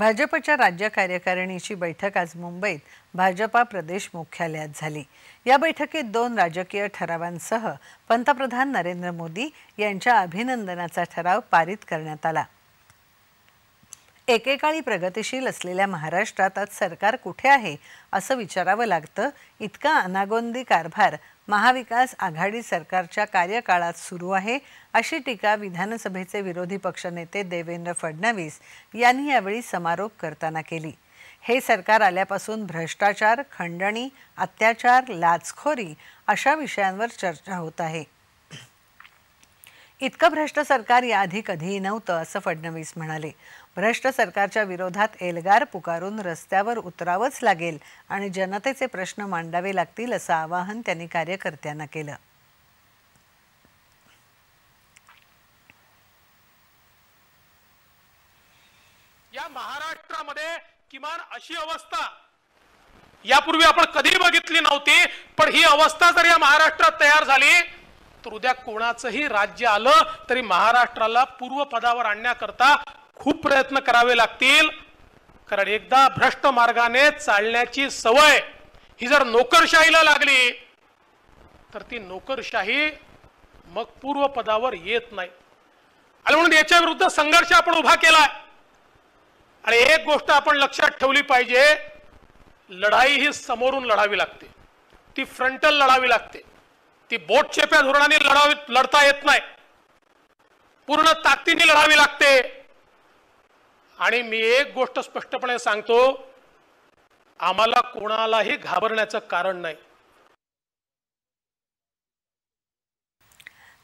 भाजपच्या राज्य कार्यकारिणीची बैठक आज मुंबईत भाजपा प्रदेश मुख्यालयात झाली या बैठकीत दोन राजकीय ठरावांसह पंतप्रधान नरेंद्र मोदी यांच्या अभिनंदनाचा ठराव पारित करण्यात आला एकेकाळी प्रगतीशील असलेल्या महाराष्ट्रात आज सरकार कुठे आहे असं विचारावं लागतं इतका अनागोंदी कारभार महाविकास आघाडी सरकारच्या कार्यकाळात सुरू आहे अशी टीका विधानसभेचे विरोधी पक्षनेते देवेंद्र फडणवीस यांनी यावेळी समारोप करताना केली हे सरकार आल्यापासून भ्रष्टाचार खंडणी अत्याचार लाचखोरी अशा विषयांवर चर्चा होत आहे इतकं भ्रष्ट सरकार याआधी कधीही नव्हतं असं फडणवीस म्हणाले भ्रष्ट सरकारच्या विरोधात एल्गार पुकारून रस्त्यावर उतरावंच लागेल आणि जनतेचे प्रश्न मांडावे लागतील असं आवाहन त्यांनी कार्यकर्त्यांना केलं या महाराष्ट्रामध्ये किमान अशी अवस्था यापूर्वी आपण कधी बघितली नव्हती पण ही अवस्था जर या महाराष्ट्रात तयार झाली तर उद्या कोणाचंही राज्य आलं तरी महाराष्ट्राला पूर्वपदावर आणण्याकरता खूप प्रयत्न करावे लागतील कारण एकदा भ्रष्ट मार्गाने चालण्याची सवय ही जर नोकरशाहीला लागली तर ती नोकरशाही मग पूर्वपदावर येत नाही आणि म्हणून याच्या विरुद्ध संघर्ष आपण उभा केलाय आणि एक गोष्ट आपण लक्षात ठेवली पाहिजे लढाई ही समोरून लढावी लागते ती फ्रंटल लढावी लागते ती बोटचेप्या धोरणाने लढावी लढता येत नाही पूर्ण ताकदीने लढावी लागते आणि मी एक गोष्ट स्पष्टपणे सांगतो आम्हाला कोणालाही घाबरण्याचं कारण नाही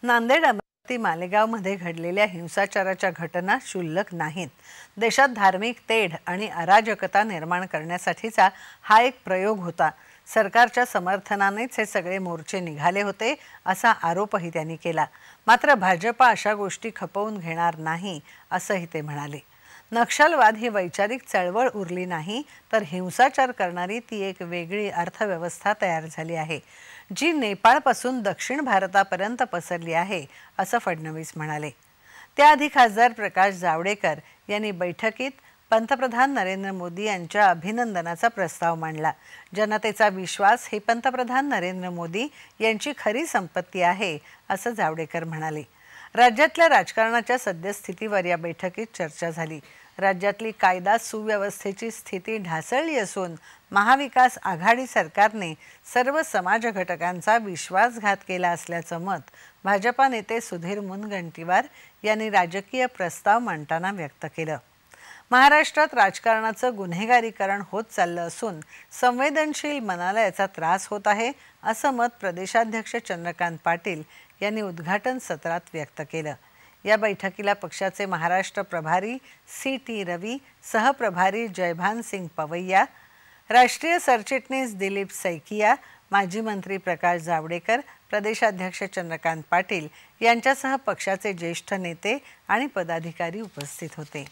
नांदेड अमरावती मालेगावमध्ये घडलेल्या हिंसाचाराच्या घटना शुल्लक नाहीत देशात धार्मिक तेढ आणि अराजकता निर्माण करण्यासाठीचा हा एक प्रयोग होता सरकारच्या समर्थनानेच हे सगळे मोर्चे निघाले होते असा आरोपही त्यांनी केला मात्र भाजपा अशा गोष्टी खपवून घेणार नाही असंही ते म्हणाले नक्षलवाद ही वैचारिक चळवळ उरली नाही तर हिंसाचार करणारी ती एक वेगळी अर्थव्यवस्था तयार झाली आहे जी नेपाळपासून दक्षिण भारतापर्यंत पसरली आहे असं फडणवीस म्हणाले त्याआधी खासदार प्रकाश जावडेकर यांनी बैठकीत पंतप्रधान नरेंद्र मोदी यांच्या अभिनंदनाचा प्रस्ताव मांडला जनतेचा विश्वास हे पंतप्रधान नरेंद्र मोदी यांची खरी संपत्ती आहे असं जावडेकर म्हणाले राज्यातल्या राजकारणाच्या सद्यस्थितीवर या बैठकीत चर्चा झाली राज्यातली कायदा सुव्यवस्थेची स्थिती ढासळली असून महाविकास आघाडी सरकारने सर्व समाज घटकांचा विश्वासघात केला असल्याचं मत भाजपा नेते सुधीर मुनगंटीवार यांनी राजकीय प्रस्ताव मांडताना व्यक्त केलं महाराष्ट्रात राजकारणाचं गुन्हेगारीकरण होत चाललं असून संवेदनशील मनाला याचा त्रास होत आहे असं मत प्रदेशाध्यक्ष चंद्रकांत पाटील यांनी उद्घाटन सत्रात व्यक्त केलं या बैठकीला पक्षाचे महाराष्ट्र प्रभारी सी टी रवी सहप्रभारी जयभान सिंग पवैया राष्ट्रीय सरचिटणीस दिलीप सैकिया माजी मंत्री प्रकाश जावडेकर प्रदेशाध्यक्ष चंद्रकांत पाटील यांच्यासह पक्षाचे ज्येष्ठ नेते आणि पदाधिकारी उपस्थित होते